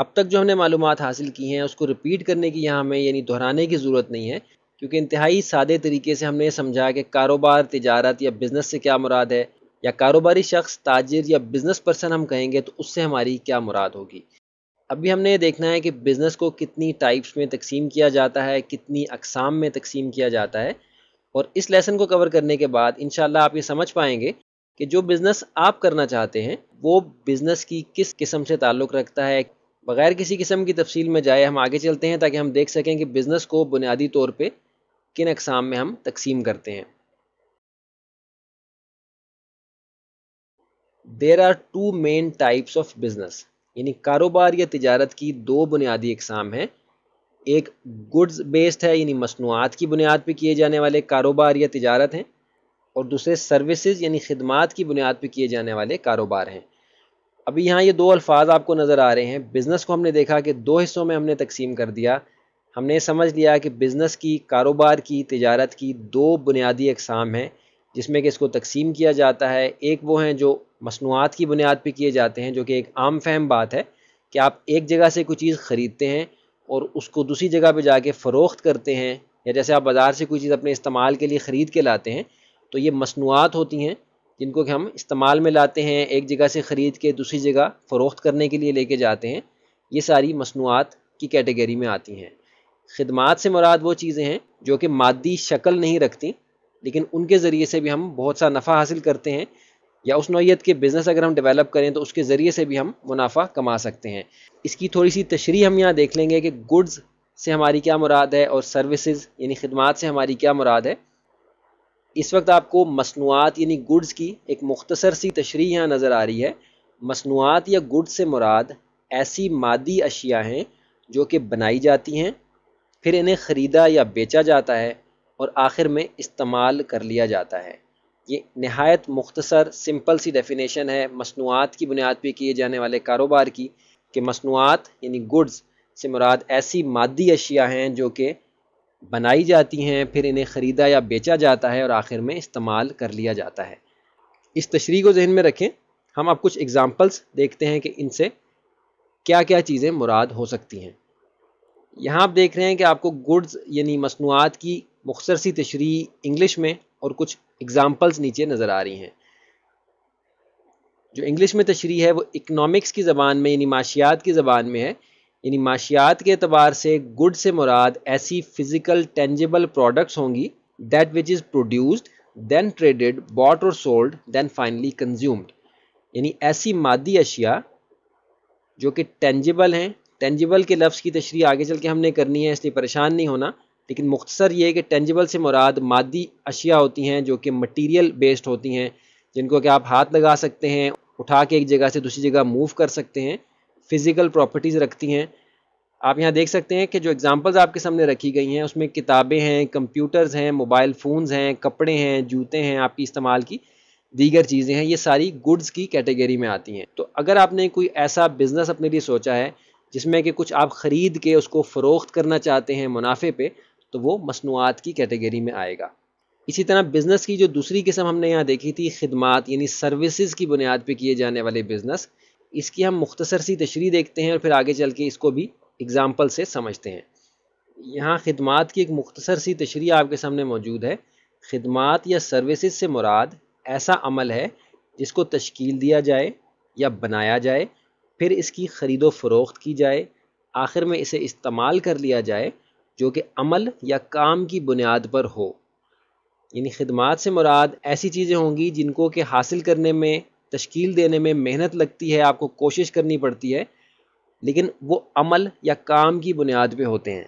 अब तक जो हमने मालूम हासिल की हैं उसको रिपीट करने की यहाँ हमें यानी दोहराने की ज़रूरत नहीं है क्योंकि इंतहाई सादे तरीके से हमने समझा कि कारोबार तजारत या बिज़नेस से क्या मुराद है या कारोबारी शख्स ताजिर या बिज़नेस पर्सन हम कहेंगे तो उससे हमारी क्या मुराद होगी अभी हमने देखना है कि बिज़नेस को कितनी टाइप्स में तकसीम किया जाता है कितनी अकसाम में तकसीम किया जाता है और इस लेसन को कवर करने के बाद इन आप ये समझ पाएंगे कि जो बिज़नेस आप करना चाहते हैं वो बिज़नेस की किस किस्म से ताल्लुक़ रखता है बग़ैर किसी किस्म की तफसील में जाए हम आगे चलते हैं ताकि हम देख सकें कि बिज़नेस को बुनियादी तौर पर किन अकसाम में हम तकसीम करते हैं there are two main types of business यानी कारोबार या तजारत की दो बुनियादी अकसाम हैं एक गुड्स बेस्ड है यानी मसनूआत की बुनियाद पर किए जाने वाले कारोबार या तजारत हैं और दूसरे सर्विसज यानी खदमात की बुनियाद पर किए जाने वाले कारोबार हैं अभी यहाँ ये दो अल्फाज आपको नज़र आ रहे हैं बिज़नेस को हमने देखा कि दो हिस्सों में हमने तकसीम कर दिया हमने समझ लिया कि बिज़नेस की कारोबार की तजारत की दो बुनियादी अकसाम हैं जिसमें कि इसको तकसीम किया जाता है एक वो हैं जो मसनूआत की बुनियाद पर किए जाते हैं जो कि एक आम फहम बात है कि आप एक जगह से कोई चीज़ ख़रीदते हैं और उसको दूसरी जगह पर जाके फ़रोख्त करते हैं या जैसे आप बाज़ार से कोई चीज़ अपने इस्तेमाल के लिए ख़रीद के लाते हैं तो ये मसनूआत होती हैं जिनको कि हम इस्तेमाल में लाते हैं एक जगह से ख़रीद के दूसरी जगह फ़रोख्त करने के लिए लेके जाते हैं ये सारी मसनूआत की कैटेगरी में आती हैं खदमात से मुराद वो चीज़ें हैं जो कि मादी शक्ल नहीं रखती लेकिन उनके ज़रिए से भी हम बहुत सा नफ़ा हासिल करते हैं या उस नोयत के बिज़नेस अगर हम डेवलप करें तो उसके ज़रिए से भी हम मुनाफा कमा सकते हैं इसकी थोड़ी सी तशरी हम यहाँ देख लेंगे कि गुड्स से हमारी क्या मुराद है और सर्विसेज यानी खदमात से हमारी क्या मुराद है इस वक्त आपको मसनूआत यानी गुड्स की एक मुख्तसर सी तशरी यहाँ नज़र आ रही है मसनूआत या गुड्स से मुराद ऐसी मादी अशिया हैं जो कि बनाई जाती हैं फिर इन्हें ख़रीदा या बेचा जाता है और आखिर में इस्तेमाल कर लिया जाता है ये नहायत मुख्तसर सिंपल सी डेफिनेशन है मसनूआत की बुनियाद पर किए जाने वाले कारोबार की कि मसनूआत यानी गुड्स से मुराद ऐसी मादी अशिया हैं जो कि बनाई जाती हैं फिर इन्हें ख़रीदा या बेचा जाता है और आखिर में इस्तेमाल कर लिया जाता है इस तशरी को जहन में रखें हम आप कुछ एग्ज़ाम्पल्स देखते हैं कि इनसे क्या क्या चीज़ें मुराद हो सकती हैं यहाँ आप देख रहे हैं कि आपको गुड्स यानी मसनूआत की मुख्तर सी तशरी इंग्लिश में और कुछ एग्ज़ाम्पल्स नीचे नज़र आ रही हैं जो इंग्लिश में तशरी है वो इकनॉमिक्स की ज़बान में यानी माशियात की ज़बान में है यानी माशियात के अतबार से गुड से मुराद ऐसी फिज़िकल टेंजेबल प्रोडक्ट्स होंगी that which is produced then traded bought और सोल्ड दैन फाइनली कंज्यूम्ड यानी ऐसी मादी अशिया जो कि टेंजेबल हैं टेंजेबल के लफ्ज़ की तशरी आगे चल के हमने करनी है इसलिए परेशान नहीं होना लेकिन मुख्तर ये कि टेंजेबल से मुराद मादी अशिया होती हैं जो कि मटीरियल बेस्ड होती हैं जिनको कि आप हाथ लगा सकते हैं उठा के एक जगह से दूसरी जगह मूव कर सकते हैं फिज़िकल प्रॉपर्टीज़ रखती हैं आप यहाँ देख सकते हैं कि जो एग्ज़ाम्पल्स आपके सामने रखी गई हैं उसमें किताबें हैं कंप्यूटर्स हैं मोबाइल फ़ोन्स हैं कपड़े हैं जूते हैं आपकी इस्तेमाल की दीगर चीज़ें हैं ये सारी गुड्स की कैटेगरी में आती हैं तो अगर आपने कोई ऐसा बिज़नेस अपने लिए सोचा है जिसमें कि कुछ आप ख़रीद के उसको फ़रोख्त करना चाहते हैं मुनाफे पे तो वो मसनूआत की कैटेगरी में आएगा इसी तरह बिज़नेस की जो दूसरी किस्म हमने यहाँ देखी थी खिदमात यानी सर्विसेज की बुनियाद पर किए जाने वाले बिज़नेस इसकी हम मुख्तसर सी तशरी देखते हैं और फिर आगे चल के इसको भी एग्ज़ाम्पल से समझते हैं यहाँ खदमात की एक मुख्तसर सी तशरी आपके सामने मौजूद है खदमात या सर्विस से मुराद ऐसा अमल है जिसको तश्कील दिया जाए या बनाया जाए फिर इसकी ख़रीदो फरोख्त की जाए आखिर में इसे इस्तेमाल कर लिया जाए जो कि अमल या काम की बुनियाद पर हो यानी खदमात से मुराद ऐसी चीज़ें होंगी जिनको कि हासिल करने में तश्कील देने में मेहनत लगती है आपको कोशिश करनी पड़ती है लेकिन वो अमल या काम की बुनियाद पे होते हैं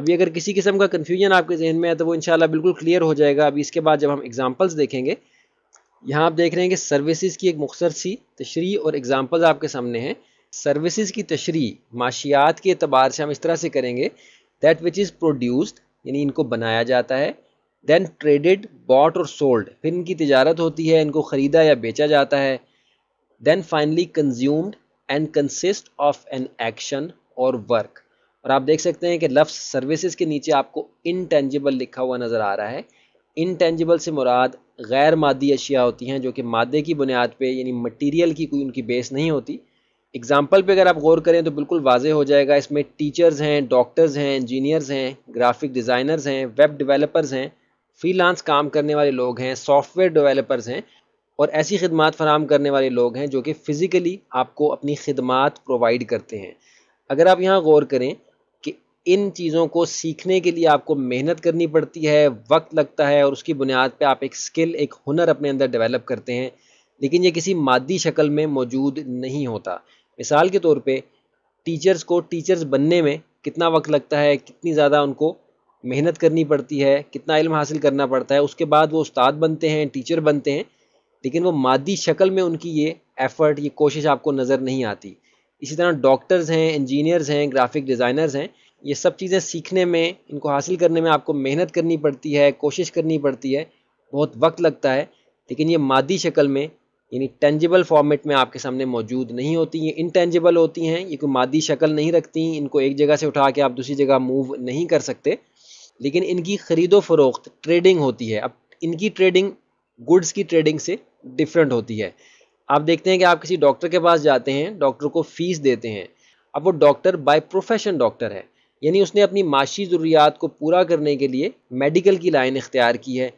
अभी अगर किसी किस्म का कन्फ्यूजन आपके जहन में है तो वो शाला बिल्कुल क्लियर हो जाएगा अभी इसके बाद जब हम एग्ज़ाम्पल्स देखेंगे यहाँ आप देख रहे हैं कि सर्विसज़ की एक मुख्तर सी तशरी और एग्ज़ाम्पल्स आपके सामने हैं सर्विसज़ की तशरी माशियात के अतबार से हम इस तरह से करेंगे दैट विच इज़ प्रोड्यूस्ड यानी इनको बनाया जाता है देन ट्रेडेड बॉट और सोल्ड फिर इनकी तजारत होती है इनको ख़रीदा या बेचा जाता है then finally consumed and consist of an action और वर्क और आप देख सकते हैं कि लफ्स सर्विसेज के नीचे आपको इनटेंजिबल लिखा हुआ नज़र आ रहा है इनटेंजिबल से मुराद गैर मादी अशिया होती हैं जो कि मादे की बुनियाद पे यानी मटेरियल की कोई उनकी बेस नहीं होती एग्जाम्पल पे अगर आप गौर करें तो बिल्कुल वाजह हो जाएगा इसमें टीचर्स हैं डॉक्टर्स हैं इंजीनियर्स हैं ग्राफिक डिज़ाइनर्स हैं वेब डिवेलपर्स हैं फ्रीलांस काम करने वाले लोग हैं सॉफ्टवेयर डेवलपर्स हैं और ऐसी खदमात फराम करने वाले लोग हैं जो कि फ़िज़िकली आपको अपनी खदमात प्रोवाइड करते हैं अगर आप यहाँ गौर करें कि इन चीज़ों को सीखने के लिए आपको मेहनत करनी पड़ती है वक्त लगता है और उसकी बुनियाद पर आप एक स्किल एक हुनर अपने अंदर डेवलप करते हैं लेकिन ये किसी मादी शक्ल में मौजूद नहीं होता मिसाल के तौर पर टीचर्स को टीचर्स बनने में कितना वक्त लगता है कितनी ज़्यादा उनको मेहनत करनी पड़ती है कितना इल्म हासिल करना पड़ता है उसके बाद वो उस्ताद बनते हैं टीचर बनते हैं लेकिन वो मादी शक्ल में उनकी ये एफ़र्ट ये कोशिश आपको नज़र नहीं आती इसी तरह डॉक्टर्स हैं इंजीनियर्स हैं ग्राफिक डिज़ाइनर्स हैं ये सब चीज़ें सीखने में इनको हासिल करने में आपको मेहनत करनी पड़ती है कोशिश करनी पड़ती है बहुत वक्त लगता है लेकिन ये मादी शक्ल में यानी टेंजिबल फॉर्मेट में आपके सामने मौजूद नहीं होती ये इनटेंजिबल होती हैं ये कोई मादी शक्ल नहीं रखती इनको एक जगह से उठा के आप दूसरी जगह मूव नहीं कर सकते लेकिन इनकी ख़रीदो फरोख्त ट्रेडिंग होती है अब इनकी ट्रेडिंग गुड्स की ट्रेडिंग से डिफरेंट होती है आप देखते हैं कि आप किसी डॉक्टर के पास जाते हैं डॉक्टर को फ़ीस देते हैं अब वो डॉक्टर बाय प्रोफेशन डॉक्टर है यानी उसने अपनी माशी ज़रूरियात को पूरा करने के लिए मेडिकल की लाइन इख्तियार की है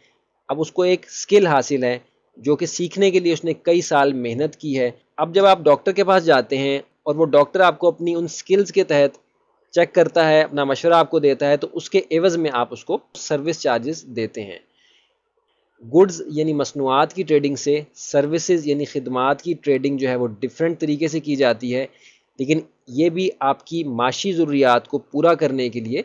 अब उसको एक स्किल हासिल है जो कि सीखने के लिए उसने कई साल मेहनत की है अब जब आप डॉक्टर के पास जाते हैं और वो डॉक्टर आपको अपनी उन स्किल्स के तहत चेक करता है अपना मशवरा आपको देता है तो उसके एवज में आप उसको सर्विस चार्जेस देते हैं गुड्स यानी मसनूआत की ट्रेडिंग से सर्विसेज यानी खदमात की ट्रेडिंग जो है वो डिफरेंट तरीके से की जाती है लेकिन ये भी आपकी माशी ज़रूरियात को पूरा करने के लिए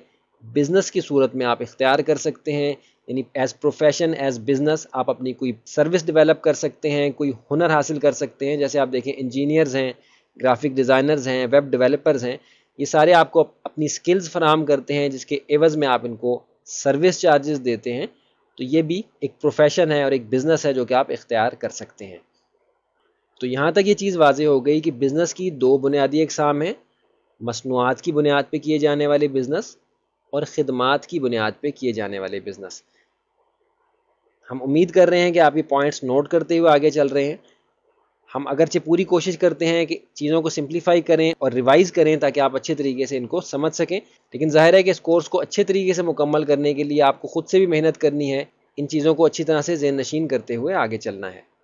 बिज़नेस की सूरत में आप इख्तियार कर सकते हैं यानी एज प्रोफेशन एज बिज़नेस आप अपनी कोई सर्विस डेवलप कर सकते हैं कोई हुनर हासिल कर सकते हैं जैसे आप देखें इंजीनियर्स हैं ग्राफिक डिज़ाइनर्स हैं वेब डेवलपर्स हैं ये सारे आपको अपनी स्किल्स फ्राहम करते हैं जिसके एवज़ में आप इनको सर्विस चार्जेस देते हैं तो ये भी एक प्रोफेशन है और एक बिज़नेस है जो कि आप इख्तियार कर सकते हैं तो यहाँ तक ये चीज़ वाज हो गई कि बिज़नेस की दो बुनियादी अकसाम हैं मसनूआत की बुनियाद पर किए जाने वाले बिज़नेस और ख़दमात की बुनियाद पर किए जाने वाले बिज़नेस हम उम्मीद कर रहे हैं कि आप ये पॉइंट्स नोट करते हुए आगे चल रहे हैं हम अगरचे पूरी कोशिश करते हैं कि चीज़ों को सिंप्लीफाई करें और रिवाइज़ करें ताकि आप अच्छे तरीके से इनको समझ सकें लेकिन ज़ाहिर है कि इस कोर्स को अच्छे तरीके से मुकम्मल करने के लिए आपको ख़ुद से भी मेहनत करनी है इन चीज़ों को अच्छी तरह से जेन नशीन करते हुए आगे चलना है